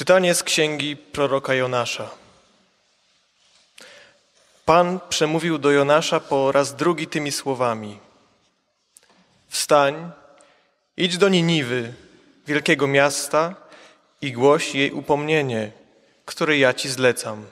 Czytanie z księgi proroka Jonasza. Pan przemówił do Jonasza po raz drugi tymi słowami: Wstań, idź do Niniwy, wielkiego miasta, i głoś jej upomnienie, które ja ci zlecam.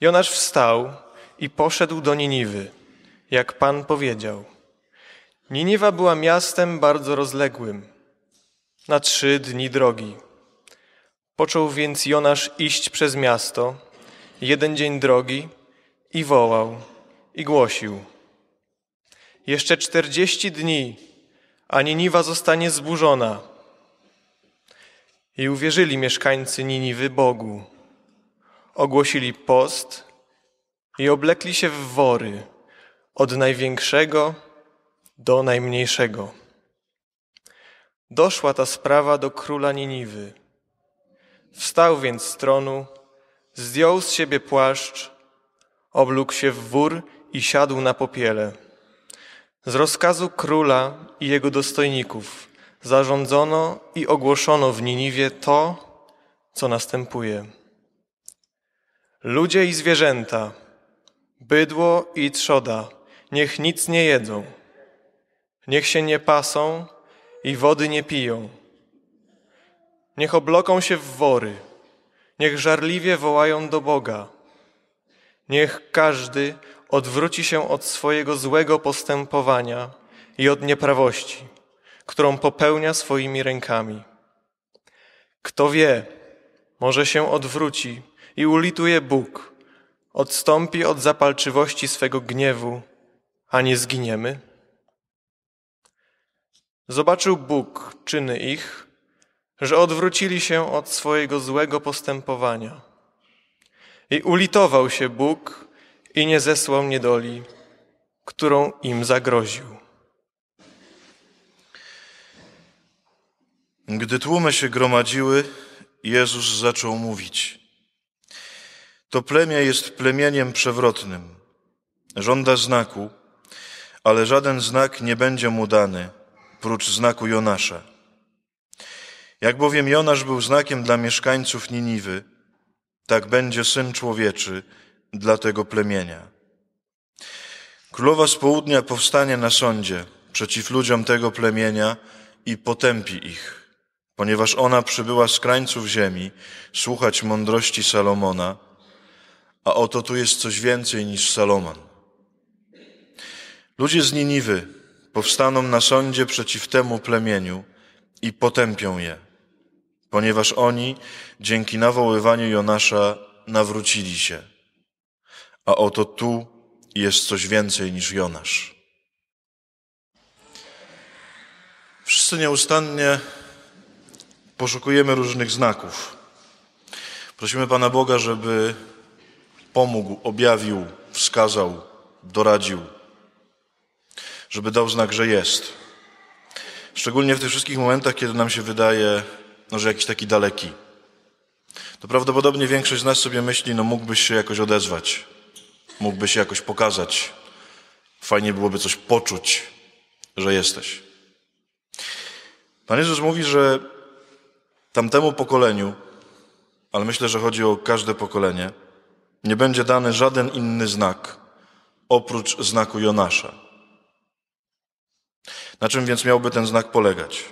Jonasz wstał i poszedł do Niniwy, jak Pan powiedział. Niniwa była miastem bardzo rozległym, na trzy dni drogi. Począł więc Jonasz iść przez miasto, jeden dzień drogi, i wołał, i głosił. Jeszcze czterdzieści dni, a Niniwa zostanie zburzona. I uwierzyli mieszkańcy Niniwy Bogu. Ogłosili post i oblekli się w wory, od największego do najmniejszego. Doszła ta sprawa do króla Niniwy Wstał więc z tronu, zdjął z siebie płaszcz, oblógł się w wór i siadł na popiele. Z rozkazu króla i jego dostojników zarządzono i ogłoszono w Niniwie to, co następuje. Ludzie i zwierzęta, bydło i trzoda, niech nic nie jedzą, niech się nie pasą i wody nie piją Niech obloką się w wory, niech żarliwie wołają do Boga. Niech każdy odwróci się od swojego złego postępowania i od nieprawości, którą popełnia swoimi rękami. Kto wie, może się odwróci i ulituje Bóg, odstąpi od zapalczywości swego gniewu, a nie zginiemy? Zobaczył Bóg czyny ich, że odwrócili się od swojego złego postępowania. I ulitował się Bóg i nie zesłał niedoli, którą im zagroził. Gdy tłumy się gromadziły, Jezus zaczął mówić. To plemię jest plemieniem przewrotnym. Żąda znaku, ale żaden znak nie będzie mu dany, prócz znaku Jonasza jak bowiem Jonasz był znakiem dla mieszkańców Niniwy, tak będzie syn człowieczy dla tego plemienia. Królowa z południa powstanie na sądzie przeciw ludziom tego plemienia i potępi ich, ponieważ ona przybyła z krańców ziemi słuchać mądrości Salomona, a oto tu jest coś więcej niż Salomon. Ludzie z Niniwy powstaną na sądzie przeciw temu plemieniu i potępią je ponieważ oni dzięki nawoływaniu Jonasza nawrócili się. A oto tu jest coś więcej niż Jonasz. Wszyscy nieustannie poszukujemy różnych znaków. Prosimy Pana Boga, żeby pomógł, objawił, wskazał, doradził, żeby dał znak, że jest. Szczególnie w tych wszystkich momentach, kiedy nam się wydaje, że jakiś taki daleki, to prawdopodobnie większość z nas sobie myśli, no mógłbyś się jakoś odezwać, mógłbyś się jakoś pokazać, fajnie byłoby coś poczuć, że jesteś. Pan Jezus mówi, że tamtemu pokoleniu, ale myślę, że chodzi o każde pokolenie, nie będzie dany żaden inny znak oprócz znaku Jonasza. Na czym więc miałby ten znak polegać?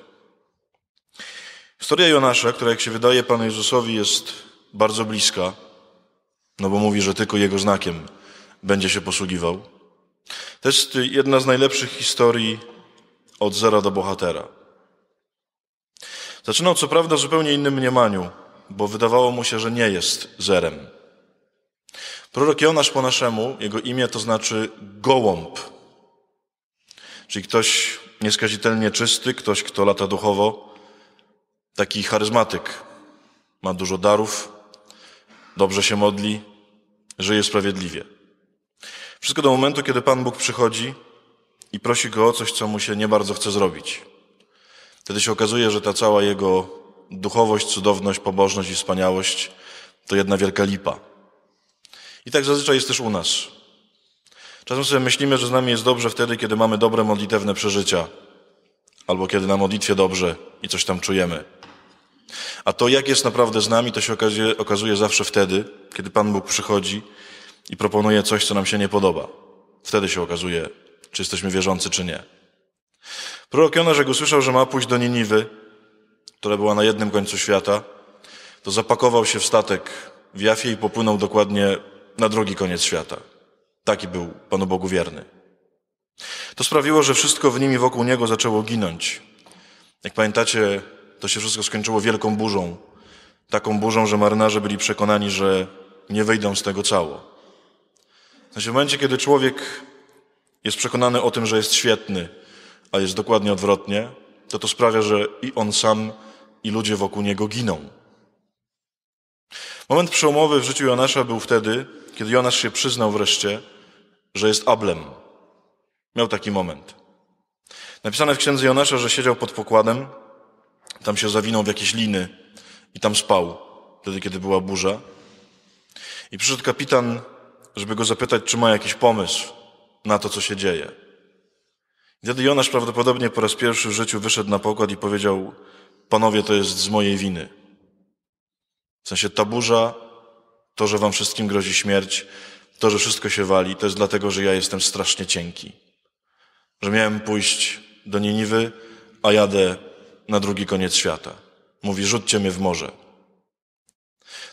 Historia Jonasza, która jak się wydaje Panu Jezusowi jest bardzo bliska, no bo mówi, że tylko jego znakiem będzie się posługiwał. To jest jedna z najlepszych historii od zera do bohatera. Zaczynał co prawda w zupełnie innym mniemaniu, bo wydawało mu się, że nie jest zerem. Prorok Jonasz po naszemu, jego imię to znaczy gołąb, czyli ktoś nieskazitelnie czysty, ktoś, kto lata duchowo, Taki charyzmatyk. Ma dużo darów, dobrze się modli, żyje sprawiedliwie. Wszystko do momentu, kiedy Pan Bóg przychodzi i prosi go o coś, co mu się nie bardzo chce zrobić. Wtedy się okazuje, że ta cała jego duchowość, cudowność, pobożność i wspaniałość to jedna wielka lipa. I tak zazwyczaj jest też u nas. Czasem sobie myślimy, że z nami jest dobrze wtedy, kiedy mamy dobre modlitewne przeżycia, albo kiedy na modlitwie dobrze i coś tam czujemy. A to, jak jest naprawdę z nami, to się okazuje, okazuje zawsze wtedy, kiedy Pan Bóg przychodzi i proponuje coś, co nam się nie podoba. Wtedy się okazuje, czy jesteśmy wierzący, czy nie. Prorok Jonasz, jak usłyszał, że ma pójść do Niniwy, która była na jednym końcu świata, to zapakował się w statek w Jafie i popłynął dokładnie na drugi koniec świata. Taki był Panu Bogu wierny. To sprawiło, że wszystko w nim i wokół niego zaczęło ginąć. Jak pamiętacie, to się wszystko skończyło wielką burzą. Taką burzą, że marynarze byli przekonani, że nie wyjdą z tego cało. W w momencie, kiedy człowiek jest przekonany o tym, że jest świetny, a jest dokładnie odwrotnie, to to sprawia, że i on sam, i ludzie wokół niego giną. Moment przełomowy w życiu Jonasza był wtedy, kiedy Jonasz się przyznał wreszcie, że jest Ablem. Miał taki moment. Napisane w księdze Jonasza, że siedział pod pokładem tam się zawinął w jakieś liny i tam spał, wtedy kiedy była burza. I przyszedł kapitan, żeby go zapytać, czy ma jakiś pomysł na to, co się dzieje. wtedy Jonasz prawdopodobnie po raz pierwszy w życiu wyszedł na pokład i powiedział: Panowie, to jest z mojej winy. W sensie ta burza, to, że wam wszystkim grozi śmierć, to, że wszystko się wali, to jest dlatego, że ja jestem strasznie cienki. Że miałem pójść do Niniwy, a jadę na drugi koniec świata. Mówi, rzućcie mnie w morze.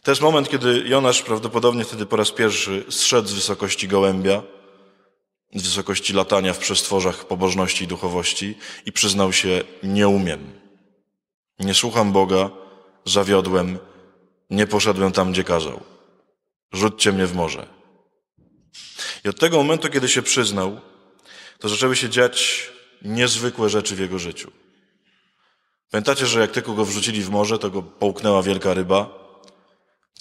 To jest moment, kiedy Jonasz prawdopodobnie wtedy po raz pierwszy zszedł z wysokości gołębia, z wysokości latania w przestworzach pobożności i duchowości i przyznał się, nie umiem. Nie słucham Boga, zawiodłem, nie poszedłem tam, gdzie kazał. Rzućcie mnie w morze. I od tego momentu, kiedy się przyznał, to zaczęły się dziać niezwykłe rzeczy w jego życiu. Pamiętacie, że jak tylko go wrzucili w morze, to go połknęła wielka ryba.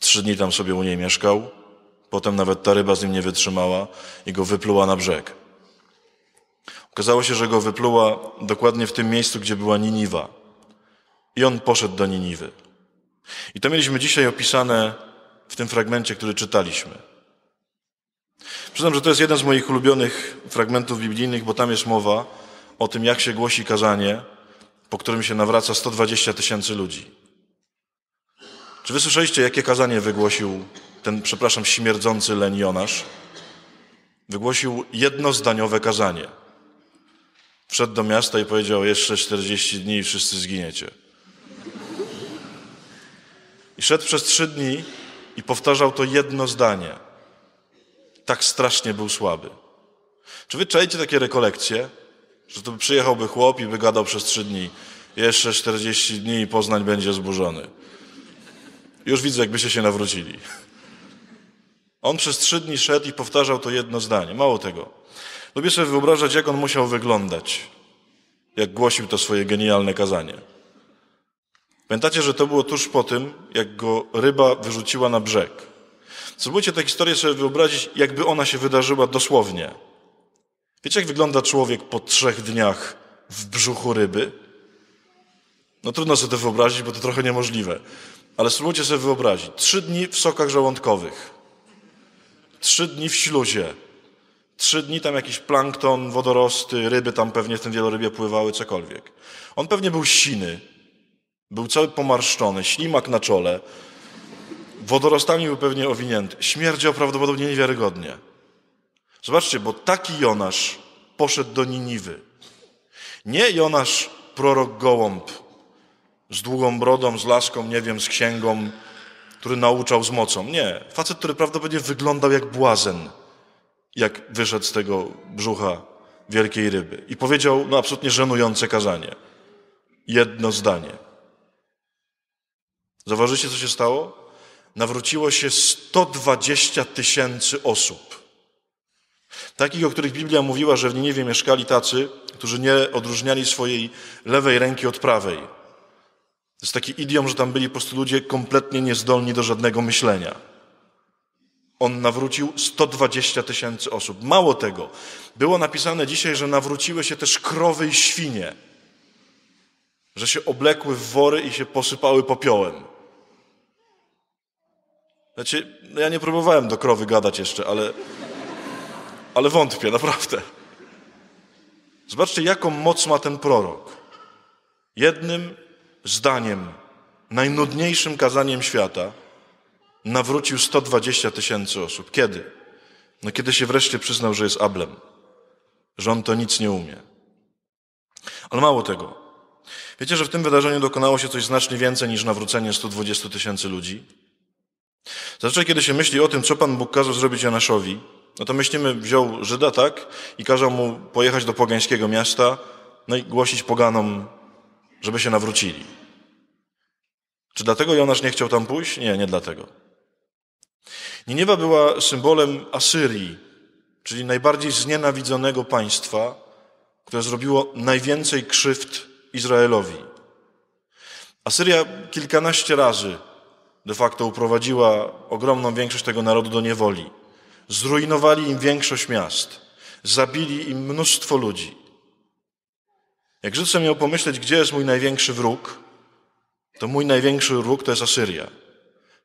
Trzy dni tam sobie u niej mieszkał. Potem nawet ta ryba z nim nie wytrzymała i go wypluła na brzeg. Okazało się, że go wypluła dokładnie w tym miejscu, gdzie była Niniwa. I on poszedł do Niniwy. I to mieliśmy dzisiaj opisane w tym fragmencie, który czytaliśmy. Przyznam, że to jest jeden z moich ulubionych fragmentów biblijnych, bo tam jest mowa o tym, jak się głosi kazanie, po którym się nawraca 120 tysięcy ludzi. Czy wysłyszeliście, jakie kazanie wygłosił ten, przepraszam, śmierdzący Jonasz? Wygłosił jednozdaniowe kazanie. Wszedł do miasta i powiedział: Jeszcze 40 dni i wszyscy zginiecie. I szedł przez trzy dni i powtarzał to jedno zdanie. Tak strasznie był słaby. Czy wy czajecie takie rekolekcje, że to przyjechałby chłop i by gadał przez trzy dni. Jeszcze 40 dni i Poznań będzie zburzony. Już widzę, jakbyście się nawrócili. On przez trzy dni szedł i powtarzał to jedno zdanie. Mało tego. Lubię sobie wyobrażać, jak on musiał wyglądać, jak głosił to swoje genialne kazanie. Pamiętacie, że to było tuż po tym, jak go ryba wyrzuciła na brzeg. Spróbujcie tę historię sobie wyobrazić, jakby ona się wydarzyła dosłownie. Wiecie, jak wygląda człowiek po trzech dniach w brzuchu ryby? No trudno sobie to wyobrazić, bo to trochę niemożliwe. Ale spróbujcie sobie wyobrazić. Trzy dni w sokach żołądkowych. Trzy dni w śluzie. Trzy dni tam jakiś plankton, wodorosty, ryby tam pewnie w tym wielorybie pływały, cokolwiek. On pewnie był siny. Był cały pomarszczony, ślimak na czole. Wodorostami był pewnie owinięty. Śmierdział prawdopodobnie niewiarygodnie. Zobaczcie, bo taki Jonasz poszedł do Niniwy. Nie Jonasz prorok gołąb z długą brodą, z laską, nie wiem, z księgą, który nauczał z mocą. Nie, facet, który prawdopodobnie wyglądał jak błazen, jak wyszedł z tego brzucha wielkiej ryby. I powiedział, no absolutnie żenujące kazanie. Jedno zdanie. Zauważycie, co się stało? Nawróciło się 120 tysięcy osób. Takich, o których Biblia mówiła, że w Niniwie mieszkali tacy, którzy nie odróżniali swojej lewej ręki od prawej. To jest taki idiom, że tam byli po prostu ludzie kompletnie niezdolni do żadnego myślenia. On nawrócił 120 tysięcy osób. Mało tego, było napisane dzisiaj, że nawróciły się też krowy i świnie, że się oblekły w wory i się posypały popiołem. Znaczy, no ja nie próbowałem do krowy gadać jeszcze, ale ale wątpię, naprawdę. Zobaczcie, jaką moc ma ten prorok. Jednym zdaniem, najnudniejszym kazaniem świata nawrócił 120 tysięcy osób. Kiedy? No kiedy się wreszcie przyznał, że jest ablem, że on to nic nie umie. Ale mało tego. Wiecie, że w tym wydarzeniu dokonało się coś znacznie więcej niż nawrócenie 120 tysięcy ludzi? Zazwyczaj, kiedy się myśli o tym, co Pan Bóg kazał zrobić Janaszowi, no to myślimy, wziął Żyda, tak? I kazał mu pojechać do pogańskiego miasta, no i głosić poganom, żeby się nawrócili. Czy dlatego Jonasz nie chciał tam pójść? Nie, nie dlatego. Niniewa była symbolem Asyrii, czyli najbardziej znienawidzonego państwa, które zrobiło najwięcej krzywd Izraelowi. Asyria kilkanaście razy de facto uprowadziła ogromną większość tego narodu do niewoli. Zrujnowali im większość miast. Zabili im mnóstwo ludzi. Jak Żydce miał pomyśleć, gdzie jest mój największy wróg, to mój największy wróg to jest Asyria.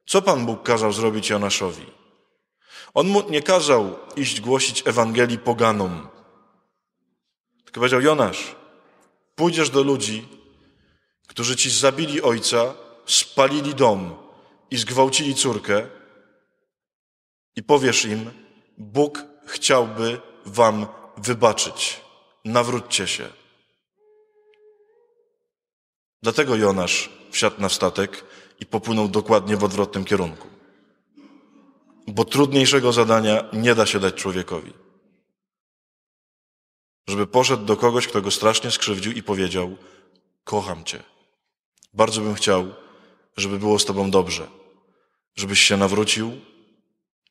Co Pan Bóg kazał zrobić Jonaszowi? On mu nie kazał iść głosić Ewangelii poganom. Tylko powiedział, Jonasz, pójdziesz do ludzi, którzy ci zabili ojca, spalili dom i zgwałcili córkę, i powiesz im, Bóg chciałby wam wybaczyć. Nawróćcie się. Dlatego Jonasz wsiadł na statek i popłynął dokładnie w odwrotnym kierunku. Bo trudniejszego zadania nie da się dać człowiekowi. Żeby poszedł do kogoś, kto go strasznie skrzywdził i powiedział: Kocham cię. Bardzo bym chciał, żeby było z tobą dobrze, żebyś się nawrócił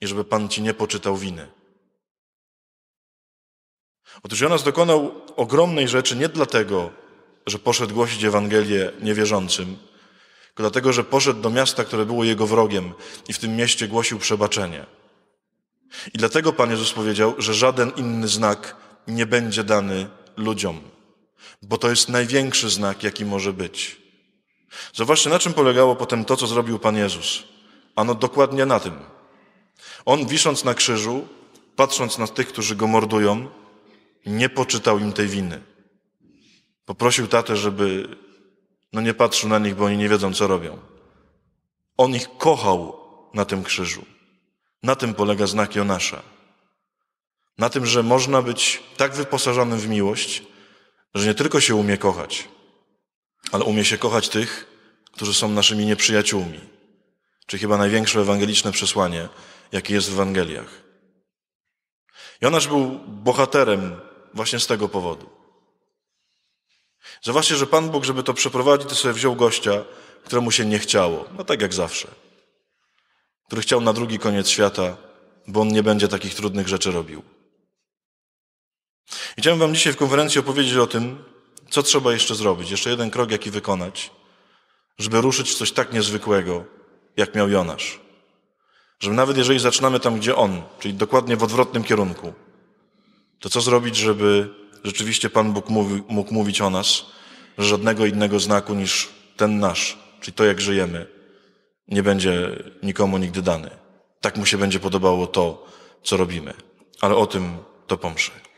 i żeby Pan ci nie poczytał winy. Otóż Jonas dokonał ogromnej rzeczy nie dlatego, że poszedł głosić Ewangelię niewierzącym, tylko dlatego, że poszedł do miasta, które było jego wrogiem i w tym mieście głosił przebaczenie. I dlatego Pan Jezus powiedział, że żaden inny znak nie będzie dany ludziom, bo to jest największy znak, jaki może być. Zobaczcie, na czym polegało potem to, co zrobił Pan Jezus. Ano dokładnie na tym – on wisząc na krzyżu, patrząc na tych, którzy go mordują, nie poczytał im tej winy. Poprosił tatę, żeby no nie patrzył na nich, bo oni nie wiedzą, co robią. On ich kochał na tym krzyżu. Na tym polega znak Jonasza. Na tym, że można być tak wyposażonym w miłość, że nie tylko się umie kochać, ale umie się kochać tych, którzy są naszymi nieprzyjaciółmi. Czy chyba największe ewangeliczne przesłanie jaki jest w Ewangeliach. Jonasz był bohaterem właśnie z tego powodu. Zobaczcie, że Pan Bóg, żeby to przeprowadzić, to sobie wziął gościa, któremu się nie chciało. No tak jak zawsze. Który chciał na drugi koniec świata, bo on nie będzie takich trudnych rzeczy robił. I chciałem Wam dzisiaj w konferencji opowiedzieć o tym, co trzeba jeszcze zrobić. Jeszcze jeden krok, jaki wykonać, żeby ruszyć w coś tak niezwykłego, jak miał Jonasz. Żeby nawet jeżeli zaczynamy tam, gdzie on, czyli dokładnie w odwrotnym kierunku, to co zrobić, żeby rzeczywiście Pan Bóg mówi, mógł mówić o nas, że żadnego innego znaku niż ten nasz, czyli to, jak żyjemy, nie będzie nikomu nigdy dany. Tak mu się będzie podobało to, co robimy. Ale o tym to pomszę.